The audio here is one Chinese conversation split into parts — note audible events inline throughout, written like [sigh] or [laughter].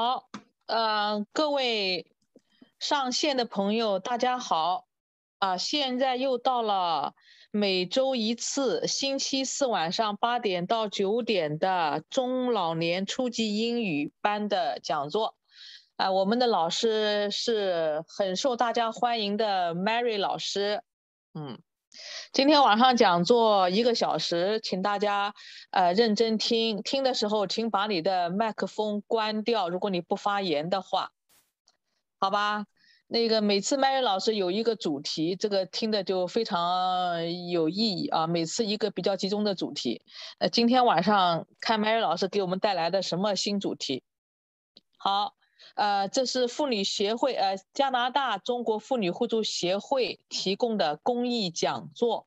好，呃，各位上线的朋友，大家好，啊，现在又到了每周一次，星期四晚上八点到九点的中老年初级英语班的讲座，啊，我们的老师是很受大家欢迎的 Mary 老师，嗯。今天晚上讲座一个小时，请大家呃认真听听的时候，请把你的麦克风关掉，如果你不发言的话，好吧？那个每次 Mary 老师有一个主题，这个听的就非常有意义啊。每次一个比较集中的主题，那今天晚上看 Mary 老师给我们带来的什么新主题？好。呃，这是妇女协会，呃，加拿大中国妇女互助协会提供的公益讲座。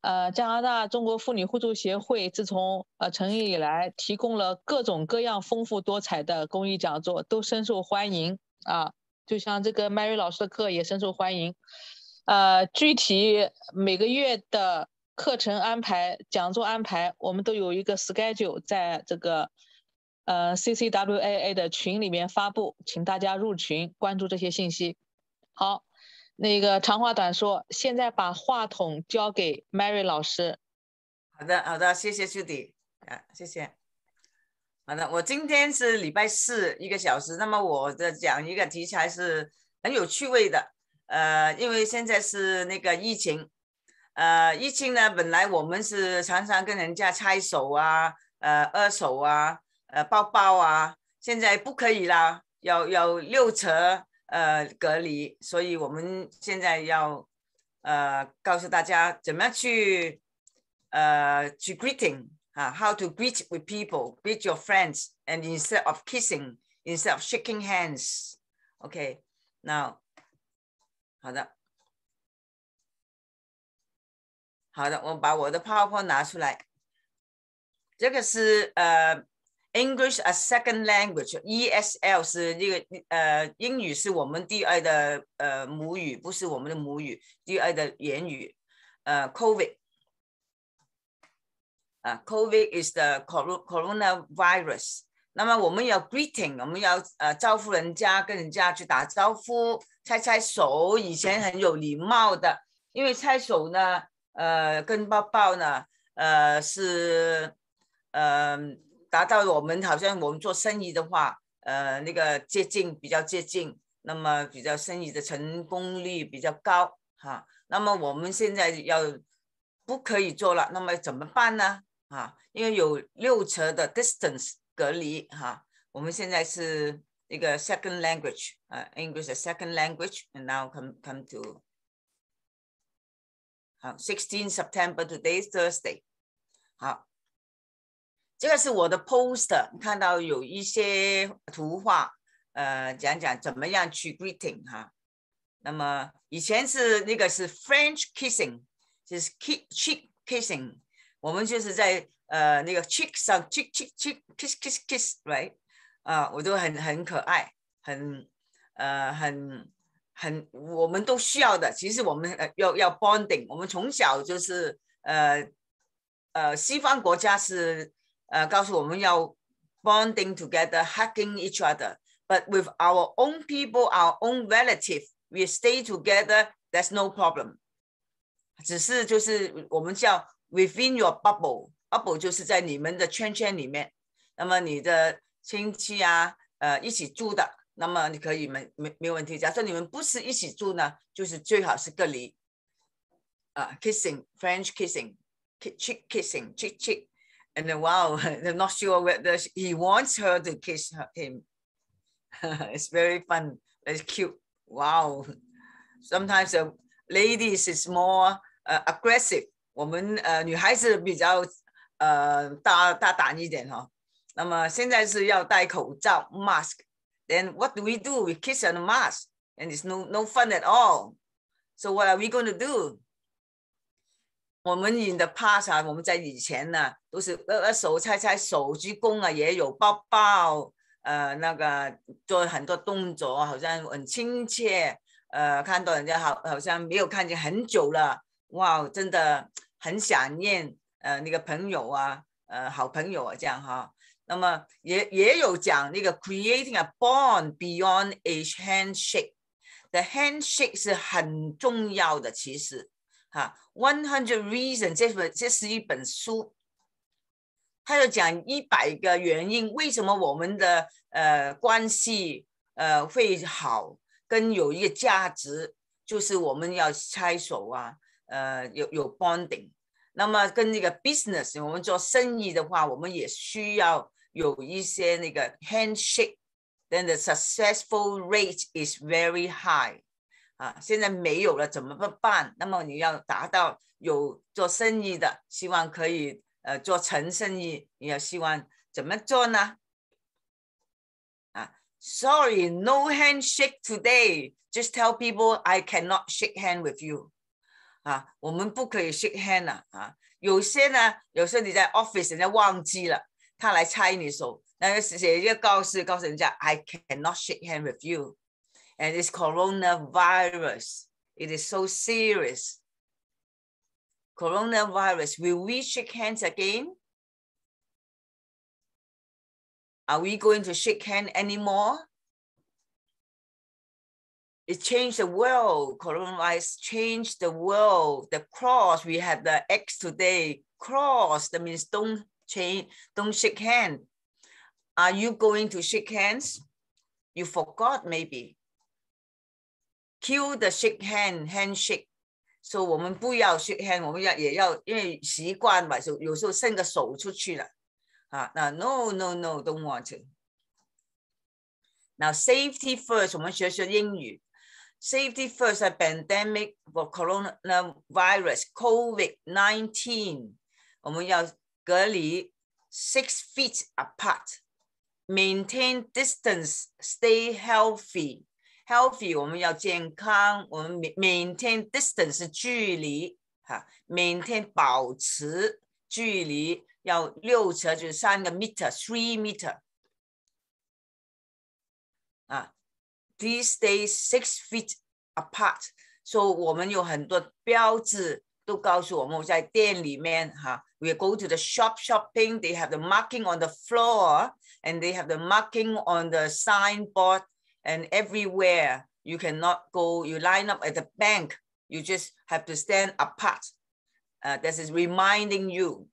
呃，加拿大中国妇女互助协会自从呃成立以来，提供了各种各样丰富多彩的公益讲座，都深受欢迎啊。就像这个 Mary 老师的课也深受欢迎。呃，具体每个月的课程安排、讲座安排，我们都有一个 schedule 在这个。呃，CCWAA 的群里面发布，请大家入群关注这些信息。好，那个长话短说，现在把话筒交给 Mary 老师。好的，好的，谢谢兄弟啊，谢谢。好的，我今天是礼拜四，一个小时。那么我的讲一个题材是很有趣味的。呃，因为现在是那个疫情，呃，疫情呢，本来我们是常常跟人家拆手啊，呃，二手啊。呃，包包啊，现在不可以啦，要要六层呃，隔离，所以我们现在要呃告诉大家怎么去呃去 greeting 啊，how to greet with people, greet your friends, and instead of kissing, instead of shaking hands, OK, now 好的，好的，我把我的泡泡拿出来，这个是呃。English a second language, ESL 是这个呃，英语是我们第二的呃母语，不是我们的母语，第二的言语。呃，COVID，啊，COVID is the corona virus。那么我们要 greeting，我们要呃招呼人家，跟人家去打招呼，猜猜手，以前很有礼貌的，因为猜手呢，呃，跟包包呢，呃，是，嗯。达到我们好像我们做生意的话，呃，那个接近比较接近，那么比较生意的成功率比较高哈。那么我们现在要不可以做了，那么怎么办呢？啊，因为有六尺的 distance 隔离哈。我们现在是那个 second language 啊，English a second language，and now come come to，好，sixteen September today Thursday，好。这个是我的 post，看到有一些图画，呃，讲讲怎么样去 greeting 哈。那么以前是那个是 French kissing，就是 k cheek kissing，我们就是在呃那个 cheek 上 cheek cheek cheek kiss kiss kiss right 啊，我都很很可爱，很呃很很我们都需要的。其实我们呃要要 bonding，我们从小就是呃呃西方国家是。呃，告诉我们要 uh, bonding together, hugging each other. But with our own people, our own relative, we stay together. That's no problem. 只是就是我们叫 within your bubble。bubble 就是在你们的圈圈里面。那么你的亲戚啊，呃，一起住的，那么你可以没没没问题。假设你们不是一起住呢，就是最好是隔离。啊、uh,，kissing French kissing, cheek cheek。and then wow, they're [laughs] not sure whether he wants her to kiss him. [laughs] it's very fun. It's cute. Wow. Sometimes the ladies is more uh, aggressive. 我们呃女孩子比较呃大大胆一点哈、哦。那么现在是要戴口罩 mask。Then what do we do? We kiss on the mask, and it's no no fun at all. So what are we going to do? 我们演的 pass 啊，我们在以前呢都是呃手拆拆，手鞠躬啊，也有抱抱，呃那个做很多动作，好像很亲切。呃，看到人家好好像没有看见很久了，哇，真的很想念呃那个朋友啊，呃好朋友啊这样哈。那么也也有讲那个 creating a bond beyond e a c handshake，the handshake 是很重要的其实。哈，《o n e Hundred Reasons 这本这是一本书，他要讲一百个原因，为什么我们的呃关系呃会好，跟有一个价值，就是我们要拆手啊，呃有有 bonding。那么跟那个 business，我们做生意的话，我们也需要有一些那个 handshake，then the successful rate is very high。啊，现在没有了，怎么办？那么你要达到有做生意的，希望可以呃做成生意，你要希望怎么做呢？啊，Sorry，no handshake today. Just tell people I cannot shake hand with you. 啊，我们不可以 shake hand 了啊。有些呢，有时候你在 office 人家忘记了，他来猜你手，那个写一个告示，告诉人家 I cannot shake hand with you。and it's coronavirus. It is so serious. Coronavirus, will we shake hands again? Are we going to shake hands anymore? It changed the world. Coronavirus changed the world. The cross, we had the X today. Cross, that means don't change, don't shake hand. Are you going to shake hands? You forgot maybe Q 的 shake hand handshake，说我们不要 shake hand，我们要也要因为习惯嘛，就有时候伸个手出去了，啊，那 no no no don't want i o 那 safety first，我们学学英语，safety first a pandemic for coronavirus covid nineteen，我们要隔离 six feet apart，maintain distance，stay healthy。healthy，我们要健康，我们 maintain distance 距离哈，maintain 保持距离要六尺，就是三个 meter，three meter days six feet apart，所以我们有很多标志都告诉我们，在店里面哈，we go to the shop shopping，they have the marking on the floor and they have the marking on the signboard。and everywhere you cannot go. You line up at the bank. You just have to stand apart. Uh, this is reminding you.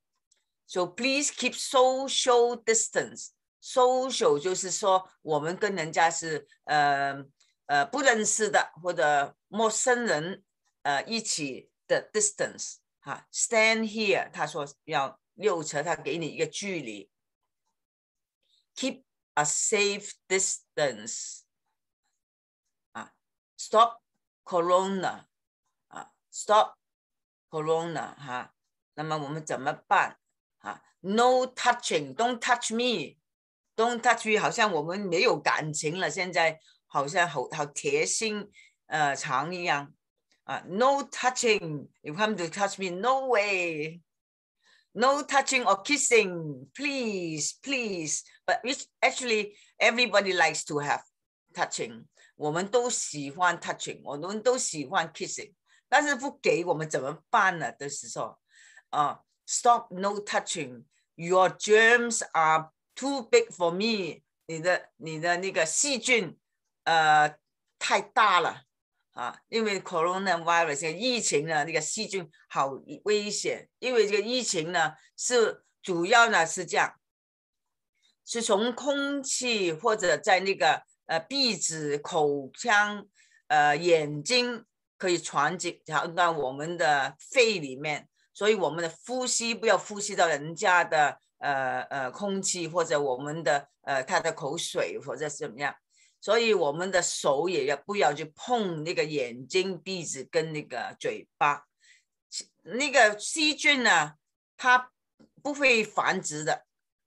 So please keep social distance. social 就是说我们跟人家是呃呃不认识的或者陌生人呃一起的 distance 哈，stand keep a safe distance。stop corona 啊，stop corona 哈，那么我们怎么办啊？No touching，don't touch me，don't touch me，好像我们没有感情了，现在好像好好贴心呃肠一样啊。No touching，you come to touch me，no way。no touching or kissing, please, please. But which actually everybody likes to have touching. 我们都喜欢 touching，我们都喜欢 kissing，但是不给我们怎么办呢？都是说，啊，stop no touching，your germs are too big for me。你的你的那个细菌，呃，太大了啊，因为 coronavirus 疫情呢，那个细菌好危险。因为这个疫情呢，是主要呢是这样，是从空气或者在那个。呃，鼻子、口腔、呃，眼睛可以传进传到我们的肺里面，所以我们的呼吸不要呼吸到人家的呃呃空气，或者我们的呃他的口水或者是怎么样，所以我们的手也要不要去碰那个眼睛、鼻子跟那个嘴巴，那个细菌呢，它不会繁殖的，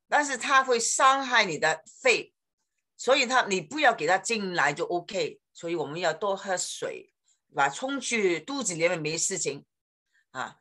但是它会伤害你的肺。所以他，你不要给他进来就 OK。所以我们要多喝水，把冲去肚子里面没事情啊。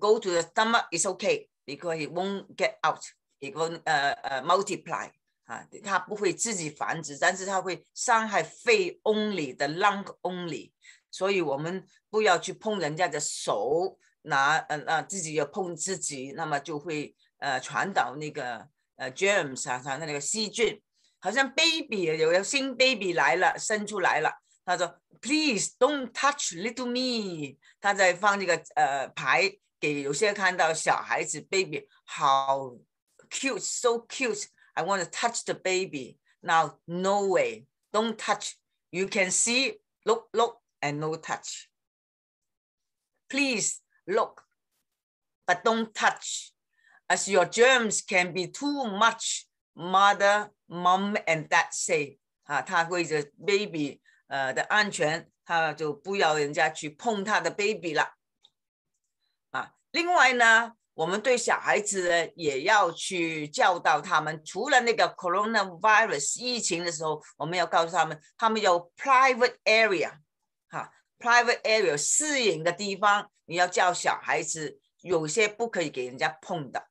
Go to the stomach is OK because it won't get out. It won't 呃呃 multiply 啊，它不会自己繁殖，但是它会伤害肺 only 的 lung only。所以我们不要去碰人家的手，拿呃呃自己要碰自己，那么就会呃传导那个呃 germs 啊，传那个细菌。好像 baby 有个新 baby 来了，生出来了。他说：“Please don't touch little me。”他在放这个呃牌给有些看到小孩子 baby so cute，so cute。I want to touch the baby. Now no way. Don't touch. You can see. Look, look, and no touch. Please look, but don't touch, as your germs can be too much Mother, mom and dad say，啊，他为着 baby，呃，的安全，他就不要人家去碰他的 baby 了。啊，另外呢，我们对小孩子也要去教导他们，除了那个 coronavirus 疫情的时候，我们要告诉他们，他们有 private area，哈，private area 私隐的地方，你要教小孩子有些不可以给人家碰的，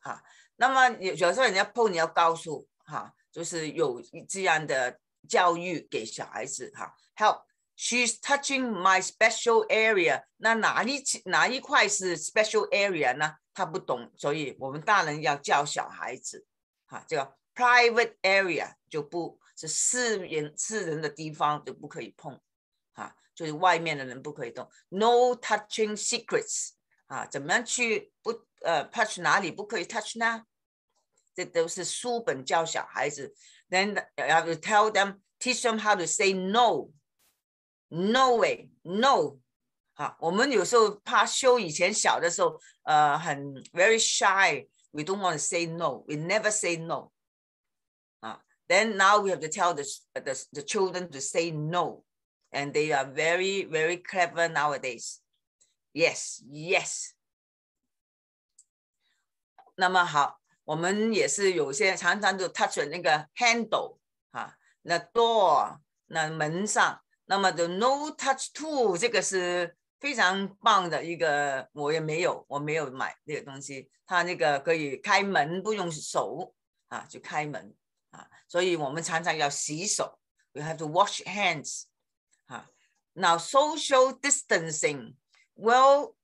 啊。那么有有时候人家碰你要告诉哈，就是有这样的教育给小孩子哈。，help。s h e special touching my s area，那哪一哪一块是 special area 呢？他不懂，所以我们大人要教小孩子哈，这个 private area 就不是私人私人的地方就不可以碰，哈，就是外面的人不可以动。No touching secrets 啊，怎么样去不呃 touch 哪里不可以 touch 呢？that those 书本教小孩子。Then I will tell them, teach them how to say no, no way, no。啊，我们有时候怕羞，以前小的时候，呃，很 very shy. We do don't want to say no. We never say no. no。啊，then now we have to tell the the the children to say no, and they are very very clever nowadays. Yes, yes. 那么好，我们也是有些常常就 touch 那个 handle 啊，那 door 那门上，那么就 no touch t o 这个是非常棒的一个，我也没有，我没有买那个东西，它那个可以开门不用手啊，就开门啊，所以我们常常要洗手，we have to wash hands 啊。n o w social distancing well.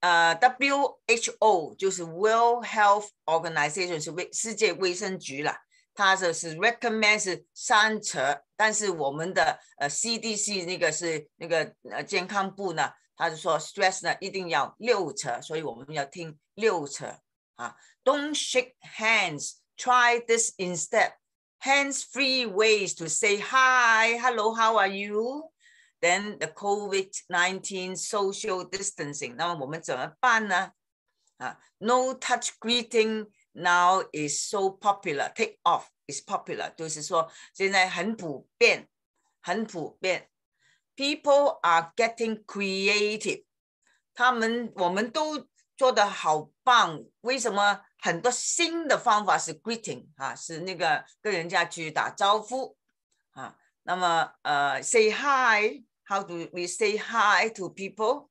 呃，WHO 就是 World Health Organization 是卫世界卫生局啦，它这是 recommend 是三折，但是我们的呃 CDC 那个是那个呃健康部呢，他是说 stress 呢一定要六折，所以我们要听六折啊。Don't shake hands, try this instead. Hands-free ways to say hi, hello, how are you? then the COVID-19 social distancing，那么我们怎么办呢？啊，no touch greeting now is so popular. Take off is popular，就是说现在很普遍，很普遍。People are getting creative，他们我们都做的好棒，为什么很多新的方法是 greeting 啊，是那个跟人家去打招呼啊，那么呃 say hi。how do we say hi to people?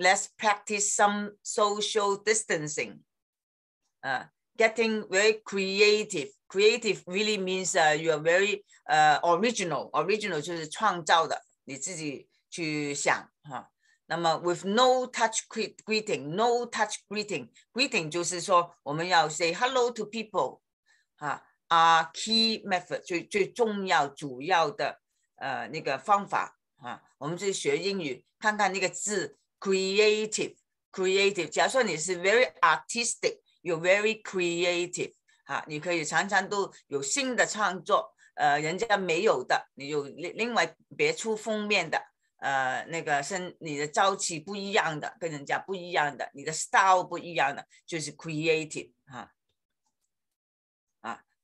Let's practice some social distancing. Uh, getting very creative. Creative really means uh, you are very uh, original. Original 就是创造的，你自己去想哈。那么 with no touch greeting，no touch greeting，greeting 就是说我们要 say hello to people，啊，are key method 最最重要主要的呃，那个方法啊，我们去学英语，看看那个字，creative，creative。假设你是 very artistic，有 very creative，啊，你可以常常都有新的创作，呃，人家没有的，你有另另外别出封面的，呃，那个是你的朝气不一样的，跟人家不一样的，你的 style 不一样的，就是 creative 啊。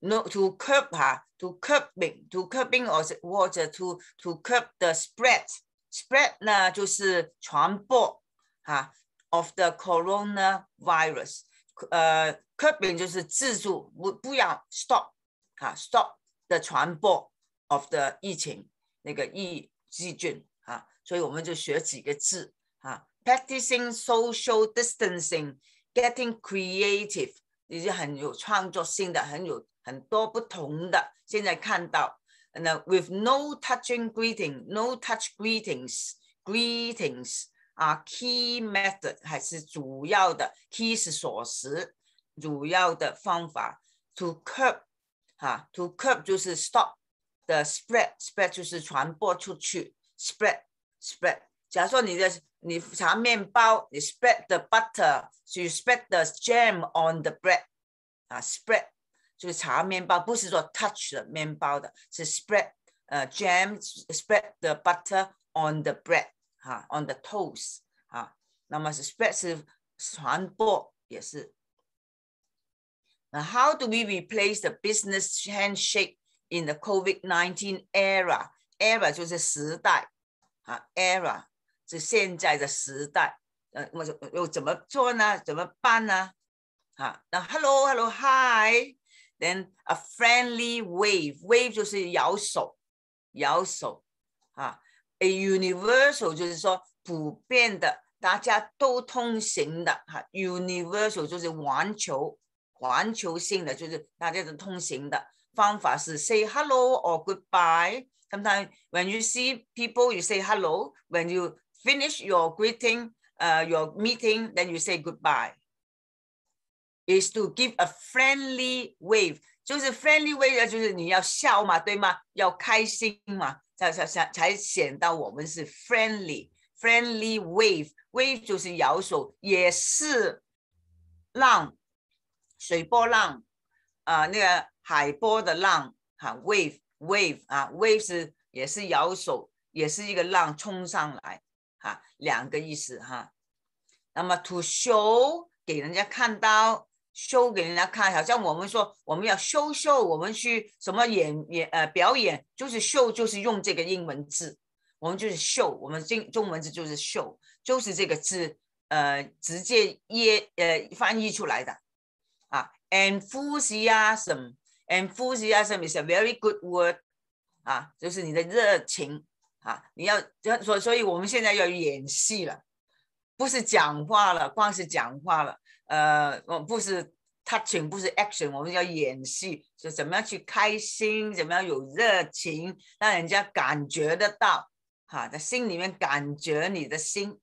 no to curb her, to curbing to curbing or water, to to curb the spread spread 呢就是传播啊 of the corona virus，呃 curbing 就是制住不不要 stop 啊 stop 的传播 of the 疫情那个疫细菌啊，所以我们就学几个字啊，practicing social distancing，getting creative，已经很有创作性的很有。很多不同的。现在看到，那 with no touching greeting, no touch greetings, greetings 啊，key method 还是主要的，key 是锁匙，主要的方法 to curb 哈，to curb 就是 stop the spread, 就是传播出去，spread spread。假如说你的你查面包，你 spread the butter, you spread the jam on the bread，啊，spread 就是茶面包，不是说 touch 的面包的，是 spread 呃 jam spread the butter on the bread，哈，on the toast，哈，那么 spread 是传播也是。那 How do we replace the business handshake in the COVID nineteen era？era 就是时代，哈，era 是现在的时代，呃，我又怎么做呢？怎么办呢？啊，那 Hello，Hello，Hi。then a friendly wave wave 就是摇手，摇手啊，a universal 就是说普遍的，大家都通行的哈、啊、，universal 就是环球环球性的，就是大家都通行的方法是 say hello or goodbye。Sometimes when you see people, you say hello. When you finish your greeting, uh, your meeting, then you say goodbye. is to give a friendly wave，就是 friendly wave 就是你要笑嘛，对吗？要开心嘛，才才才才显到我们是 friendly。friendly wave，wave 就是摇手，也是浪，水波浪啊，那个海波的浪哈，wave wave 啊，wave 是也是摇手，也是一个浪冲上来哈，两个意思哈。那么 to show 给人家看到。show 给人家看，好像我们说我们要 show，我们去什么演演呃表演，就是秀就是用这个英文字，我们就是秀，我们中中文字就是秀，就是这个字呃直接耶呃翻译出来的啊，Enthusiasm，Enthusiasm is a very good word，啊，就是你的热情啊，你要要所所以我们现在要演戏了，不是讲话了，光是讲话了。呃，我不是 touching，不是 action，我们要演戏，是怎么样去开心，怎么样有热情，让人家感觉得到，啊，在心里面感觉你的心，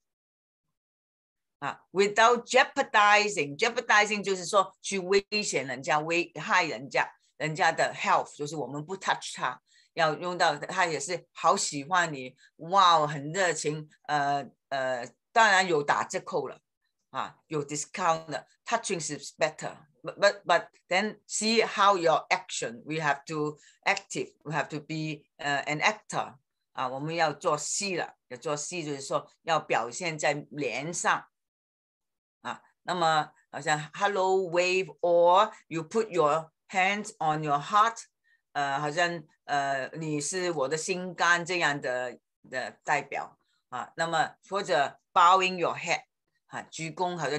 啊，without jeopardizing，jeopardizing 就是说去威胁人家、危害人家，人家的 health 就是我们不 touch 他，要用到他也是好喜欢你，哇，很热情，呃呃，当然有打折扣了。uh, your discount touching is better but, but but then see how your action we have to active we have to be uh, an actor 啊，我们要做戏了，要做戏就是说要表现在脸上啊。那么好像 Hello wave or you put your hands on your heart. heart，呃，好像呃你是我的心肝这样的的代表啊。那么或者 bowing your head。uh,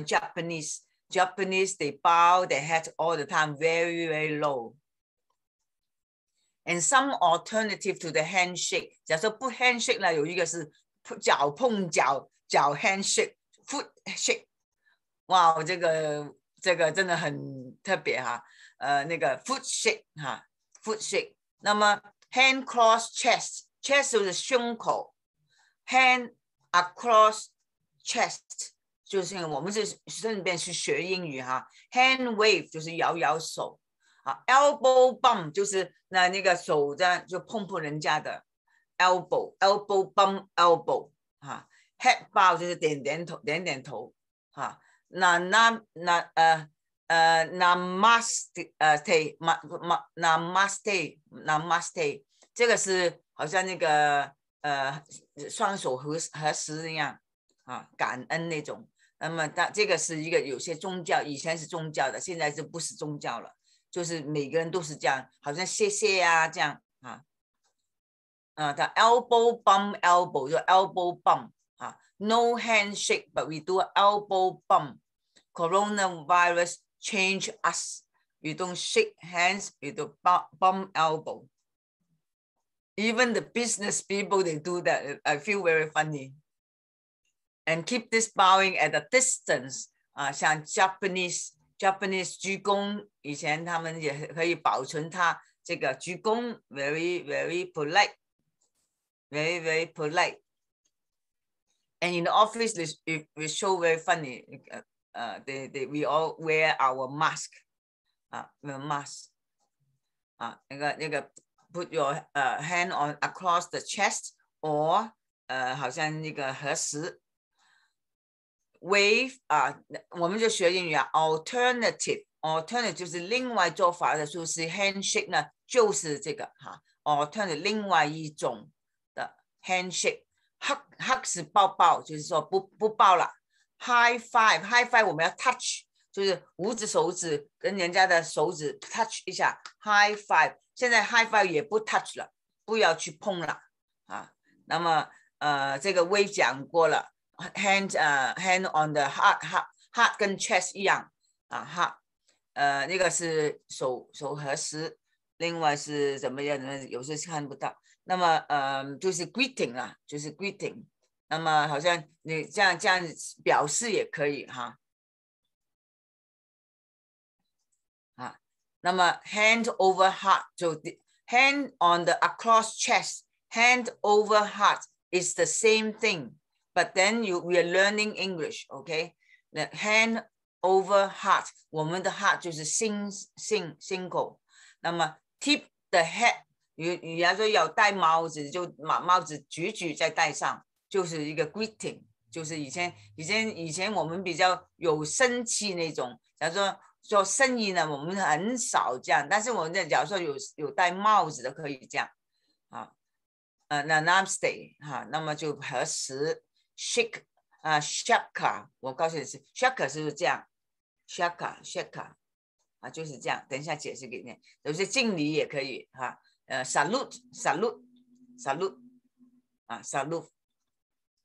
Japanese, Japanese, they bow their head all the time, very, very low. And some alternative to the handshake, handshake，假设不 handshake 呢，有一个是脚碰脚，脚 handshake，foot shake。哇，这个这个真的很特别哈，呃，那个 foot shake shake. 那么 hand cross chest chest，chest hand across chest 就是我们是顺便去学英语哈，hand wave 就是摇摇手，啊，elbow bump 就是那那个手这样，就碰碰人家的 elbow elbow bump elbow 啊，head bow 就是点点头点点头，啊，那那那呃呃那 must 呃 take 嗱那那那 must take 那 must take 这个是好像那个呃双手合合十一样，啊，感恩那种。那么，它这个是一个有些宗教，以前是宗教的，现在就不是宗教了。就是每个人都是这样，好像谢谢啊，这样啊，啊，他 elbow bump elbow，就 elbow bump 啊，no handshake，but we do elbow bump。Coronavirus change us，we don't shake hands，we do bump elbow。Even the business people，they do that。I feel very funny。and keep this bowing at a distance 啊、呃，像 uh, Japanese Japanese 鞠躬，以前他们也可以保存它这个鞠躬，very very polite, very very polite. And in the office, we we show very funny. Uh, uh, they, they, we all wear our mask. Uh, mask. Uh, put your uh, hand on across the chest or 呃，好像那个合十 w e v e 啊，我们就学英语啊。alternative，alternative 就是另外做法的，就是 handshake 呢，就是这个哈。alternative 另外一种的 handshake，hug hug 是抱抱，就是说不不抱了。high five，high five 我们要 touch，就是五指手指跟人家的手指 touch 一下。high five，现在 high five 也不 touch 了，不要去碰了啊。那么呃，这个 we 讲过了。hand 呃 hand on the heart heart heart 跟 chest 一样啊 heart 呃那个是手手合十，另外是怎么样呢？有时看不到。那么呃就是 greeting 啦，就是 greeting。那么好像你这样这样表示也可以哈啊。那么 hand over heart 就 hand on the across chest，hand over heart is the same thing。But then you, we are learning English, okay? Hand over heart, 我们的 heart 就是心心心口。那么 tip the hat，语语言说要戴帽子，就把帽子举举再戴上，就是一个 greeting。就是以前以前以前我们比较有生气那种，假如说做生意呢，我们很少这样。但是我们在假如说有有戴帽子的，可以这样啊。呃，Namaste 那哈，那么就核实。shake 啊 s h a k k a 我告诉你是 s h a k k a 是不是这样 s h a k k a s h a k k a 啊，就是这样。等一下解释给你。有些敬礼也可以哈。呃，salute salute salute 啊，salute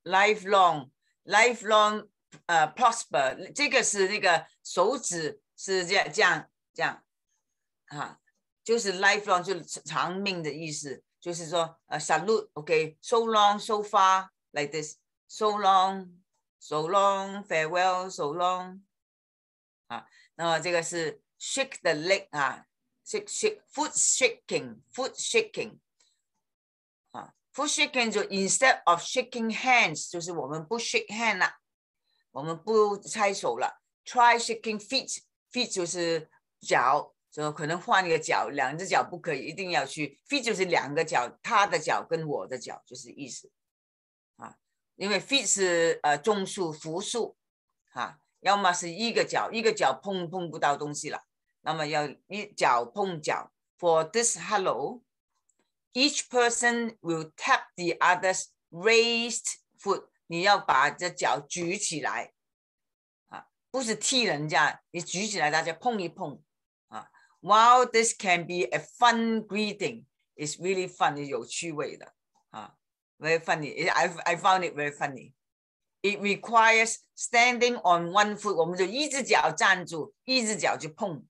lifelong lifelong 呃，prosper 这个是那个手指是这样这样这样啊，就是 lifelong 就是长命的意思，就是说呃 salute OK so long so far like this。So long, so long, farewell, so long。啊，那么这个是 shake the leg 啊，shake shake foot shaking, foot shaking。啊，foot shaking 就 instead of shaking hands，就是我们不 shake hand 了，我们不拆手了。Try shaking feet, feet 就是脚，就可能换一个脚，两只脚不可，以，一定要去。feet 就是两个脚，他的脚跟我的脚就是意思。因为 feet 是呃中数复数，哈，要么是一个脚，一个脚碰碰不到东西了，那么要一脚碰脚。For this hello，each person will tap the other's raised foot。你要把这脚举起来，啊，不是踢人家，你举起来，大家碰一碰，啊。While this can be a fun greeting，is really fun，有趣味的。Very funny. I I found it very funny. It requires standing on one foot. 我们就一只脚站住，一只脚去碰。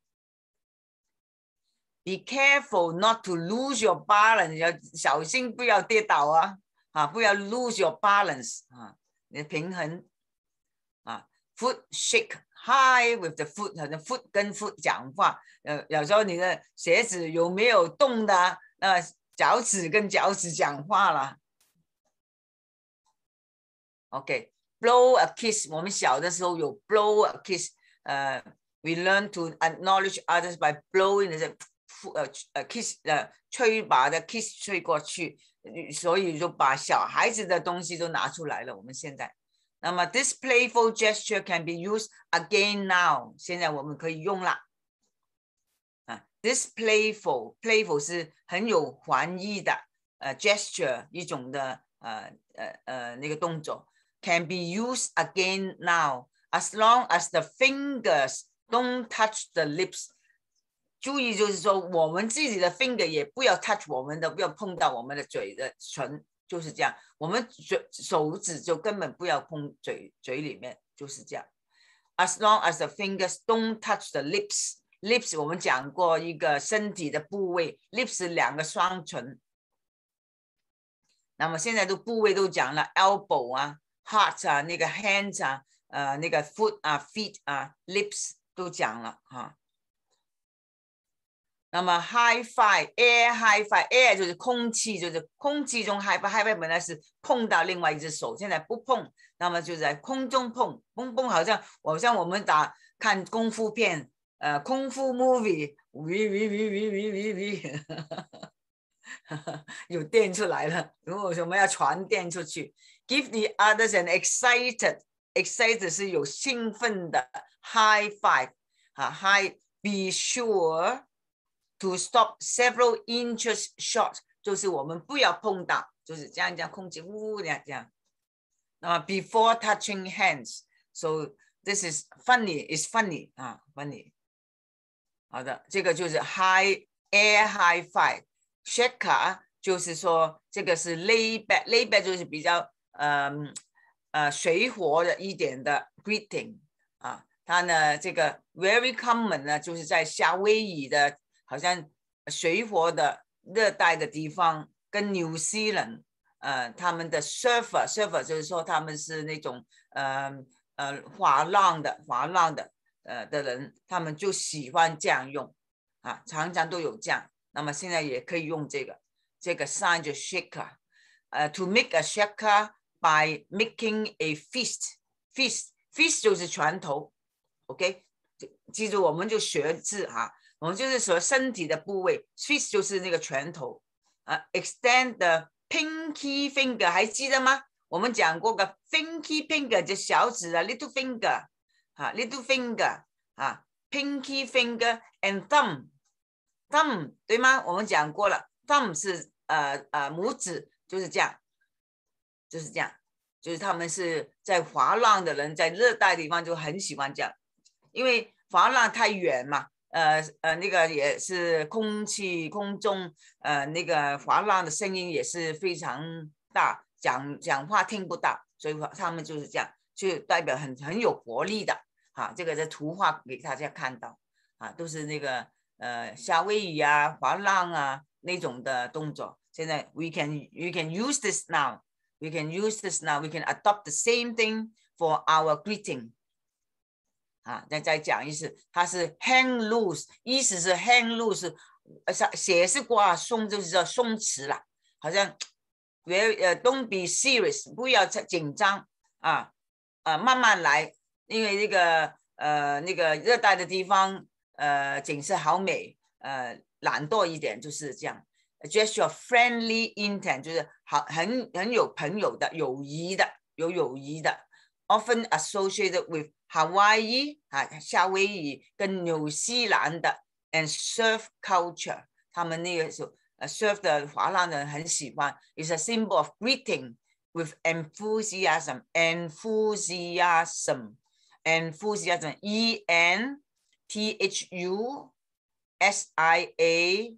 Be careful not to lose your balance. 要小心不要跌倒啊！啊，不要 lose your balance. 啊，你的平衡啊。Foot shake high with the foot. 好像 foot 跟 foot 讲话。呃，有时候你的鞋子有没有动的？那脚趾跟脚趾讲话了。Okay, blow a kiss. kiss，我们小的时候有 blow a kiss. we learn to acknowledge others by blowing 呃呃 kiss 呃吹把的 kiss 吹过去，所以就把小孩子的东西都拿出来了。我们现在，那么 this playful gesture can be used again now，现在我们可以用啦。啊，this playful playful 是很有含义的，呃 gesture 一种的呃呃呃那个动作。Can be used again now, as long as the fingers don't touch the lips. 注意就是说，我们自己的 finger 也不要 touch 我们的，不要碰到我们的嘴的唇，就是这样。我们嘴手指就根本不要碰嘴嘴里面，就是这样。As long as the fingers don't touch the lips. Lips 我们讲过一个身体的部位，lips 两个双唇。那么现在的部位都讲了，elbow 啊。heart 啊那个 hand s 啊呃那个 foot 啊 feet 啊 lips 都讲了哈那么 high five air high five air 就是空气就是空气中 high five 本来是碰到另外一只手现在不碰那么就在空中碰嘣嘣好像好像我们打看功夫片呃功夫 movie 喂喂喂喂喂喂喂有电出来了如果说我们要传电出去 give the others an excited excited 是有兴奋的 high five 啊 uh, high be sure to stop several inches short touching hands so this is funny is funny 啊 ah, funny high air high five shaker 就是说这个是 lay back lay back 就是比较嗯呃，水活的一点的 greeting 啊，它呢这个 very common 呢，就是在夏威夷的，好像水活的热带的地方，跟纽西 d 呃，他们的 surfer surfer 就是说他们是那种呃呃滑浪的滑浪的呃的人，他们就喜欢这样用啊，常常都有这样，那么现在也可以用这个这个 sign 就 shaker 呃，to make a shaker。by making a fist, fist, feast 就是拳头，OK，记住我们就学字哈，我们就是说身体的部位，feast 就是那个拳头，呃，extend the pinky finger 还记得吗？我们讲过个 pinky finger 就小指的 little finger，啊 little finger and thumb 对吗？我们讲过了，thumb 是呃呃拇指，就是这样。就是这样，就是他们是在滑浪的人，在热带地方就很喜欢这样，因为滑浪太远嘛，呃呃，那个也是空气空中，呃，那个滑浪的声音也是非常大，讲讲话听不到，所以他们就是这样，就代表很很有活力的，哈，这个在图画给大家看到，啊，都是那个呃，夏威夷啊，滑浪啊那种的动作。现在，we can we can use this now。We can use this now. We can adopt the same thing for our greeting. 啊，再再讲一次，它是 hang loose，意思是 hang loose，写是挂松，就是叫松弛了。好像，very，呃，don't be serious，不要紧张啊，啊，慢慢来，因为那个，呃，那个热带的地方，呃，景色好美，呃，懒惰一点就是这样。Just your friendly often associated with Hawaii 啊夏威夷跟纽西兰的 and surf culture，他们那个时候呃 surf 的华浪人很喜欢，is a symbol of greeting with enthusiasm enthusiasm enthusiasm e n t h u s i a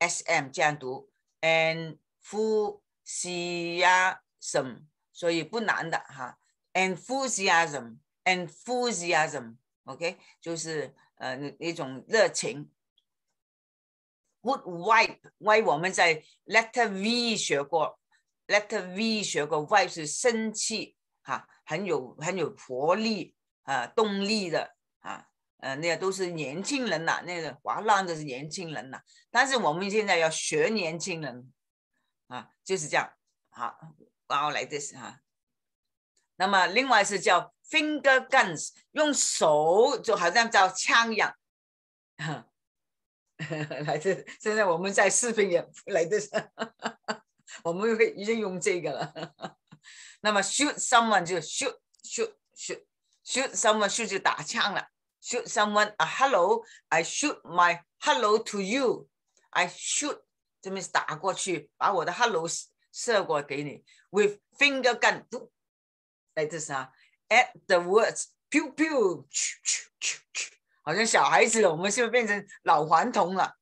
S M 这样读 e n f u s i a s m 所以不难的哈。Enthusiasm，Enthusiasm，OK，就是呃一种热情。Would wipe，为我们在 Letter V 学过，Letter V 学过，wipe 是生气哈，很有很有活力啊，动力的啊。嗯，那个都是年轻人呐，那个划浪的是年轻人呐。但是我们现在要学年轻人，啊，就是这样。好，然后来这是哈。那么另外是叫 finger guns，用手就好像叫枪一样。哈，[laughs] 来这现在我们在视频也来这，我们会已经用这个了。那么 shoot someone 就 shoot shoot shoot shoot someone shoot 就打枪了。shoot someone a hello, I shoot my hello to you. I shoot 这边是打过去，把我的 hello 射过给你，with finger gun At the words pew pew，好像小孩子了，我们是不是变成老顽童了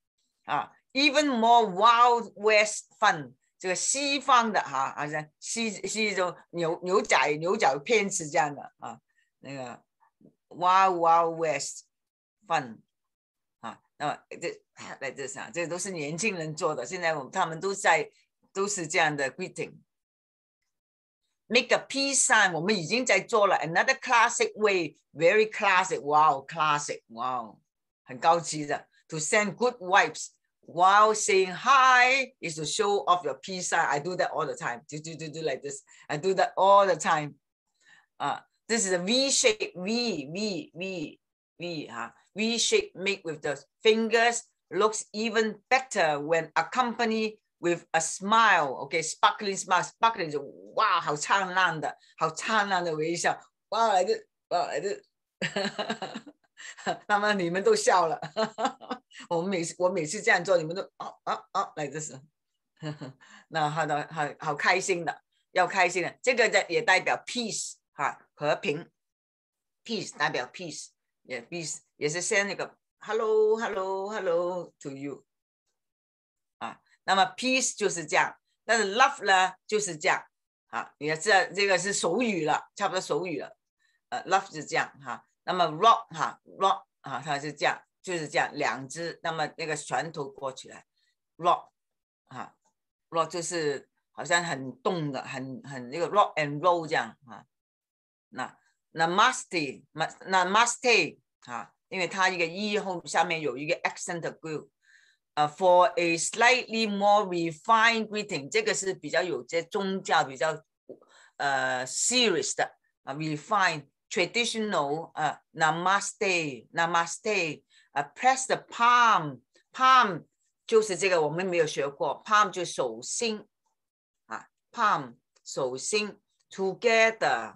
啊？Even more wild west fun，这个西方的哈，好像西西种牛牛仔牛仔骗子这样的啊，那个。Wild Wild West Fun 啊，那么这 like this 啊，这都是年轻人做的。现在我他们都在都是这样的 greeting。Make a peace sign，我们已经在做了。Another classic way，very classic，wow，classic，wow，很高级的。To send good vibes while saying hi is to show off your peace sign. I do that all the time. Do do do do like this. I do that all the time. This is a V shape, V, V, V, V, huh? V shape made with the fingers looks even better when accompanied with a smile. Okay, sparkling smile, sparkling Wow, Wow, this, 就哇，好灿烂的，好灿烂的微笑，哇，来这，哇，来这。那么你们都笑了，我每次我每次这样做，你们都哦哦哦，来这是，那好的，好好开心的，要开心的，这个的也代表 [laughs] peace，哈和平，peace 代表 peace 也 peace 也是 send 那个 hello hello hello to you，啊，那么 peace 就是这样，但是 love 呢就是这样，啊，也是这个是手语了，差不多手语了，呃，love 是这样哈，那么 rock 哈 rock 啊它是这样就是这样两只，那么那个拳头过起来，rock，哈 rock 就是好像很动的，很很那个 rock and roll 这样啊。那，namaste，那 namaste 啊，因为它一个 e 后下面有一个 accent glue。啊，for a slightly more refined greeting，这个是比较有些宗教比较呃 serious 的啊，refined traditional 啊，namaste，namaste 啊，press the palm, 就是这个我们没有学过，palm 就手心啊，palm 手心 together。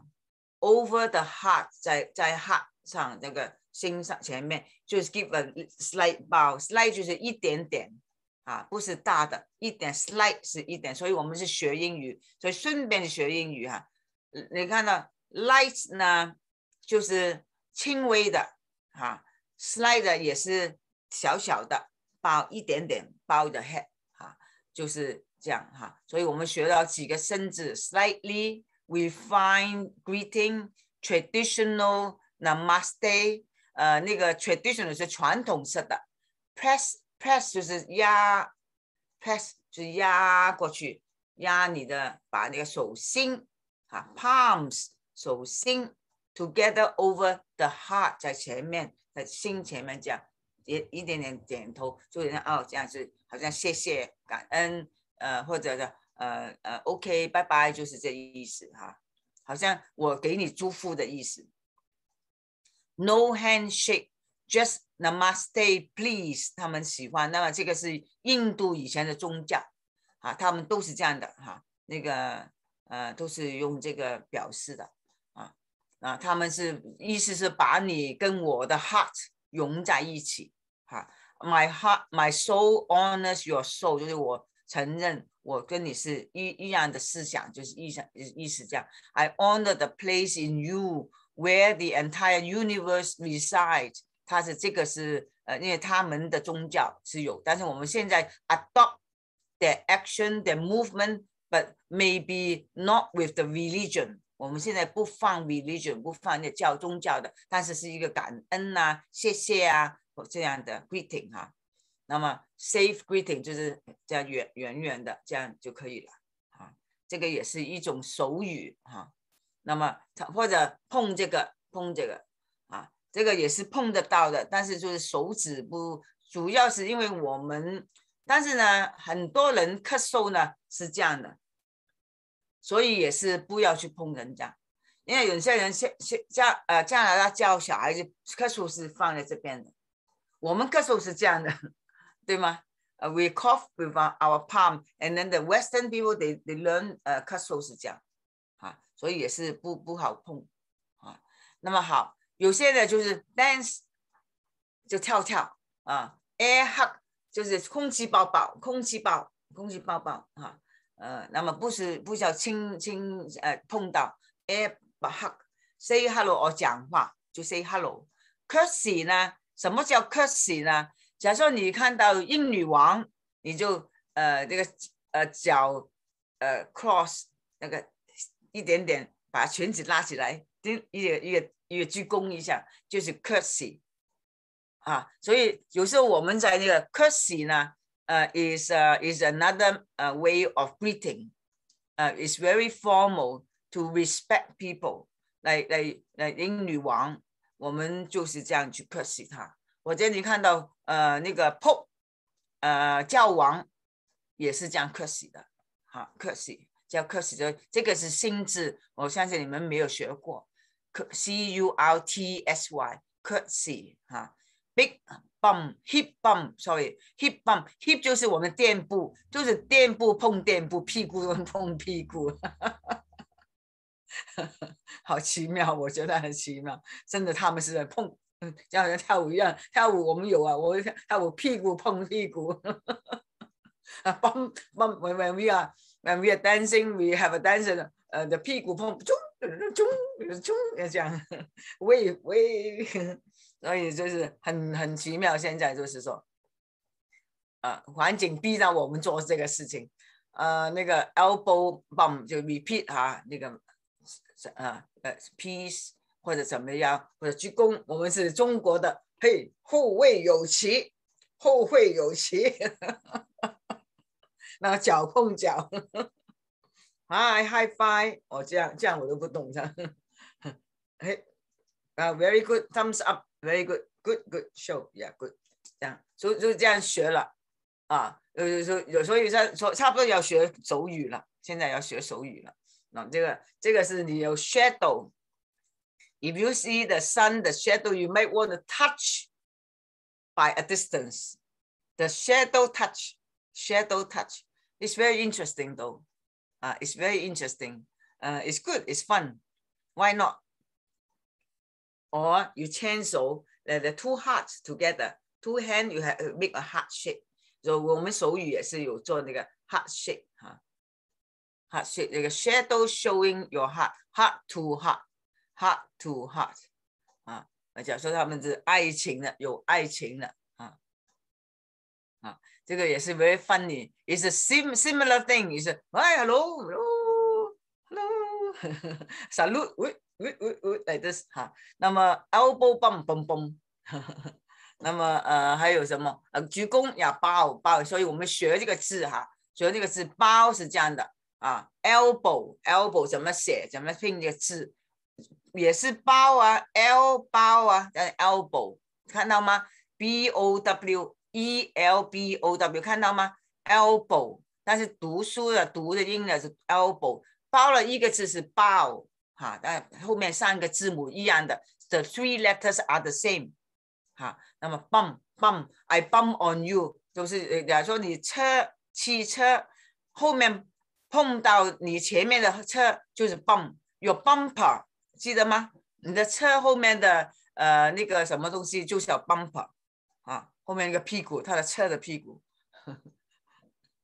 Over the heart，在在 heart 上那个心上前面，就是 give a slight bow，slight 就是一点点，啊，不是大的一点，slight 是一点，所以我们是学英语，所以顺便学英语哈。你看到 light 呢，就是轻微的，哈，slight 也是小小的 bow，一点点 bow 的 head，哈，就是这样哈。所以我们学到几个生字，slightly。We find greeting traditional namaste，呃，那个 traditional 是传统式的。Press press 就是压，press 就是压过去，压你的把那个手心啊，palms 手心 together over the heart 在前面在心前面样，一一点点点头，就那哦这样子，好像谢谢感恩，呃，或者是。呃呃，OK，拜拜，就是这意思哈。好像我给你祝福的意思。No handshake, just Namaste, please。他们喜欢。那么这个是印度以前的宗教啊，他们都是这样的哈。那个呃，都是用这个表示的啊啊。他们是意思是把你跟我的 heart 融在一起哈。My heart, my soul honors your soul，就是我承认。我跟你是一一样的思想，就是意想意思这样。I honor the place in you where the entire universe resides。它是这个是呃，因为他们的宗教是有，但是我们现在 adopt the action, the movement, but maybe not with the religion。我们现在不放 religion，不放那教宗教的，但是是一个感恩呐、谢谢啊这样的 greeting 哈。那么，safe greeting 就是这样圆圆圆的，这样就可以了啊。这个也是一种手语啊。那么，他或者碰这个，碰这个啊，这个也是碰得到的，但是就是手指不，主要是因为我们，但是呢，很多人咳嗽呢是这样的，所以也是不要去碰人家，因为有些人像像加呃加拿大教小孩子咳嗽是放在这边的，我们咳嗽是这样的。对吗？呃，we cough with our palm，and then the western people they they learn 呃 c u s s l e 是这样，啊，所以也是不不好碰啊。那么好，有些呢就是 dance 就跳跳啊，air hug 就是空气抱抱，空气抱，空气抱抱啊，呃，那么不是不需要轻轻呃碰到，air hug，say hello 我讲话就 say h e l l o c u s y 呢，什么叫 c u s y 呢？假设你看到英女王，你就呃这个呃脚呃 cross 那个一点点，把裙子拉起来，一个一个一个鞠躬一下，就是 curtsy 啊。所以有时候我们在那个 curtsy 呢，呃 is a, is another way of greeting，呃 is very formal to respect people。来来来，英女王，我们就是这样去 curtsy 她。我建你看到。呃，那个 po，p 呃，教王，也是这样 c u r s y 的，好 c u r s y 叫 c u r s y 就这个是新字，我相信你们没有学过，c u r t s y c u r s y 哈，big bum，hip bum，sorry，hip bum，hip 就是我们垫步，就是垫步碰垫步，屁股碰屁股，[laughs] 好奇妙，我觉得很奇妙，真的，他们是在碰。嗯，像好像跳舞一样，跳舞我们有啊，我跳舞屁股碰屁股，啊，bum bum we h n we are we h n we are dancing we have a dancing，呃，的屁股碰，冲冲冲这样，way way，所以就是很很奇妙。现在就是说，啊，环境逼着我们做这个事情，呃，那个 elbow bump 就 repeat 啊，那个，啊呃 peace。或者怎么样，或者鞠躬，我们是中国的，嘿，后会有期，后会有期，[laughs] 那个脚碰脚，h i h h five，哦，这样这样我都不懂的，[laughs] 嘿，啊，very good，thumbs up，very good，good good show，yeah good，这样，所以就这样学了，啊，有有有有，所以在说差不多要学手语了，现在要学手语了，那这个这个是你有 shadow。If you see the sun, the shadow, you might want to touch by a distance. The shadow touch, shadow touch. It's very interesting though. Uh, it's very interesting. Uh, it's good, it's fun. Why not? Or you chancel the, the two hearts together. Two hands, you have make a heart shape. So 我们手语也是有做那个 heart shape Heart shape 那个 shadow showing your heart heart to heart heart to heart，啊啊，假设他们是爱情的，有爱情的啊啊，这个也是 very funny。It's a sim similar thing. It's why hello hello hello salute like this 哈。那么 elbow bump bump bump，那么呃还有什么呃鞠躬呀抱抱。所以我们学这个字哈，学那个字抱是这样的啊。Elbow elbow 怎么写？怎么拼个字？也是包啊，el 包啊，呃，elbow 看到吗？b o w e l b o w 看到吗？elbow，但是读书的读的音呢是 elbow，包了一个字是 bow 哈，但后面三个字母一样的，the three letters are the same，哈，那么 bum bum，I b u m on you，就是假如说你车汽车后面碰到你前面的车就是 bum，y o u r bumper。记得吗？你的车后面的呃那个什么东西就是 bump 啊，后面那个屁股，他的车的屁股。[laughs]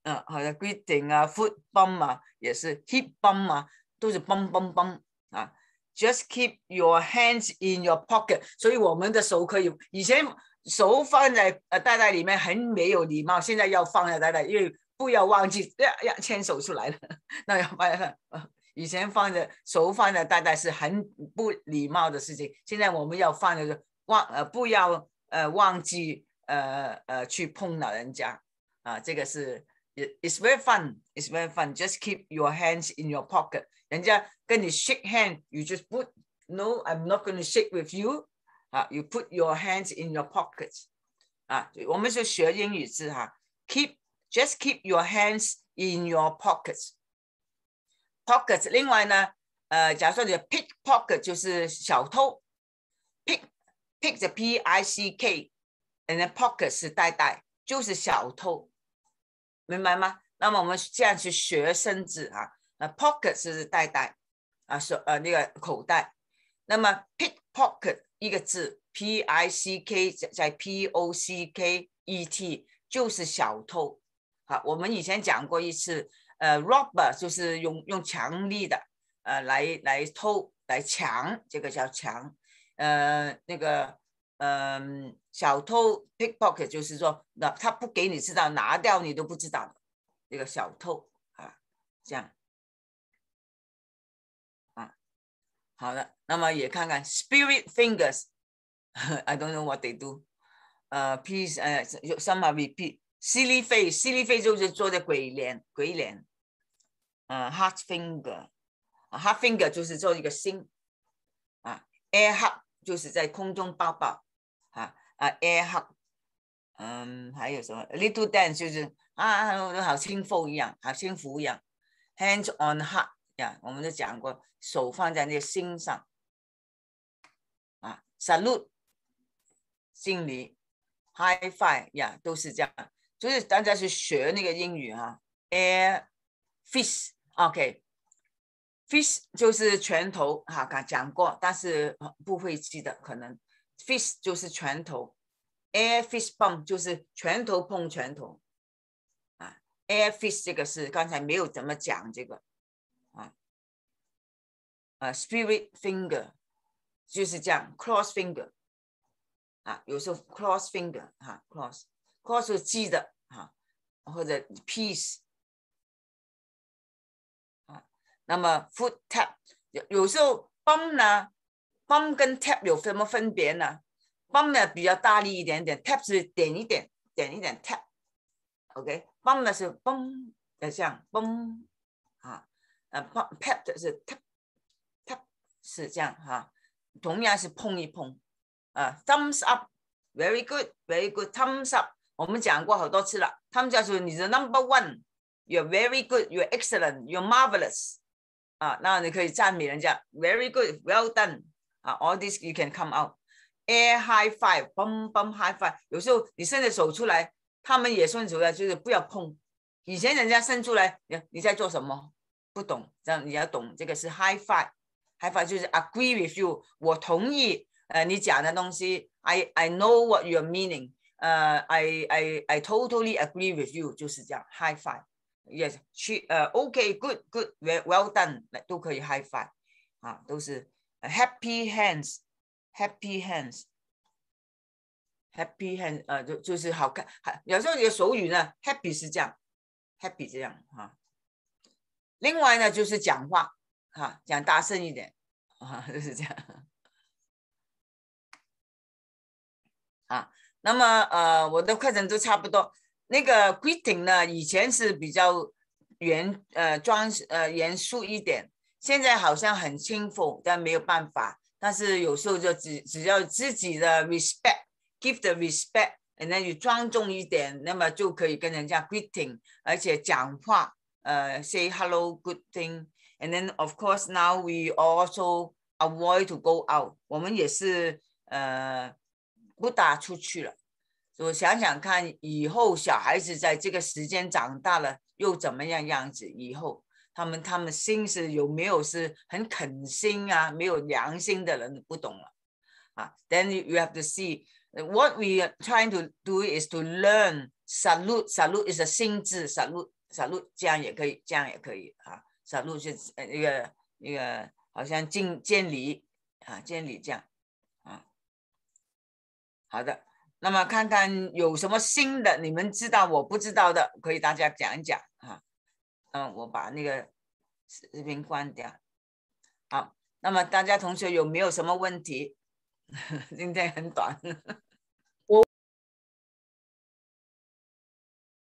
嗯，好的，greeting 啊，foot bump 啊，也是 hip bump 啊，都是 bump bump bump 啊。Just keep your hands in your pocket。所以我们的手可以以前手放在呃袋袋里面很没有礼貌，现在要放在袋袋，因为不要忘记呀呀，牵手出来了，[laughs] 那要买。以前放着手放着，大概是很不礼貌的事情。现在我们要放着忘呃，不要呃，忘记呃呃去碰老人家啊。这个是，It's very fun, it's very fun. Just keep your hands in your pocket. 人家跟你 shake hand, you just put. No, I'm not going to shake with you. 啊 you put your hands in your pocket. 啊，我们是学英语字哈，keep, just keep your hands in your pockets. pockets，另外呢，呃，假如说的 pick pocket 就是小偷，pick pick 的 p i c k，那 p o c k e t 是袋袋就是小偷，明白吗？那么我们这样去学生字啊，那 p o c k e t 是袋袋，啊，是呃那个口袋。那么 pick pocket 一个字，p i c k 在在 p o c k e t 就是小偷。好，我们以前讲过一次。呃，rob b e r 就是用用强力的，呃，来来偷来抢，这个叫抢。呃，那个，嗯，小偷 pickpocket 就是说，那他不给你知道拿掉，你都不知道那个小偷啊，这样，啊，好了，那么也看看 spirit fingers，I don't know what they do，呃，please，呃，s o m e b o l y face，silly face 就是做的鬼脸，鬼脸。嗯，heart finger，啊 heart finger 就是做一个心，啊，air hug 就是在空中抱抱，啊，啊，air hug，嗯，还有什么 little dance 就是啊，好幸福一样，好幸福一样，hands on heart 呀，我们都讲过，手放在那个心上，啊，salute，敬礼，high five 呀，都是这样，就是大家去学那个英语啊，air f i s h OK，f i s h 就是拳头，哈，刚讲过，但是不会记得，可能。f i s h 就是拳头，air f i s h bump 就是拳头碰拳头，啊，air f i s h 这个是刚才没有怎么讲这个，啊，啊，spirit finger 就是这样，cross finger，啊，有时候 cross finger，哈，cross，cross 记得，哈，或者 peace。那么，foot tap 有有时候 b u m 呢 b u m 跟 tap 有什么分别呢 b u m 呢比较大力一点点，tap 是点一点，点一点 tap。o k b u m 呢是 b a 是这样 b a 啊，呃 p a p 是 tap，tap 是这样哈，同样是碰一碰啊，thumbs up，very good，very good，thumbs up。我们讲过好多次了，他们叫做你的 number one，you're very good，you're excellent，you're marvelous。啊，那你可以赞美人家，very good，well done，啊，all this you can come out，air high five，b bum m high five。有时候你伸着手出来，他们也伸手的，就是不要碰。以前人家伸出来，你你在做什么？不懂，这样你要懂这个是 high five，high five 就是 agree with you，我同意，呃，你讲的东西，I I know what your e meaning，呃，I I I totally agree with you，就是这样，high five。Yes, she. 呃，OK, good, good, well done, 都可以 high five，啊，都是 happy hands, happy hands, happy hands. 呃，就就是好看。有时候你的手语呢，happy 是这样，happy 这样哈。另外呢，就是讲话，哈，讲大声一点，啊，就是这样。啊，那么呃，我的课程都差不多。那个 greeting 呢，以前是比较严呃专呃严肃一点，现在好像很轻浮，但没有办法。但是有时候就只只要自己的 respect，give the respect，and then 庄重一点，那么就可以跟人家 greeting，而且讲话呃 say hello good thing，and then of course now we also avoid to go out，我们也是呃不打出去了。我想想看，以后小孩子在这个时间长大了又怎么样样子？以后他们他们心思有没有是很肯心啊？没有良心的人不懂了啊。Then you have to see what we are trying to do is to learn salute salute is a 心智 salute salute 这样也可以，这样也可以啊 salute 是呃那个那个好像敬建礼啊建礼这样啊，好的。那么看看有什么新的，你们知道我不知道的，可以大家讲一讲啊。嗯，我把那个视频关掉。好，那么大家同学有没有什么问题？[laughs] 今天很短。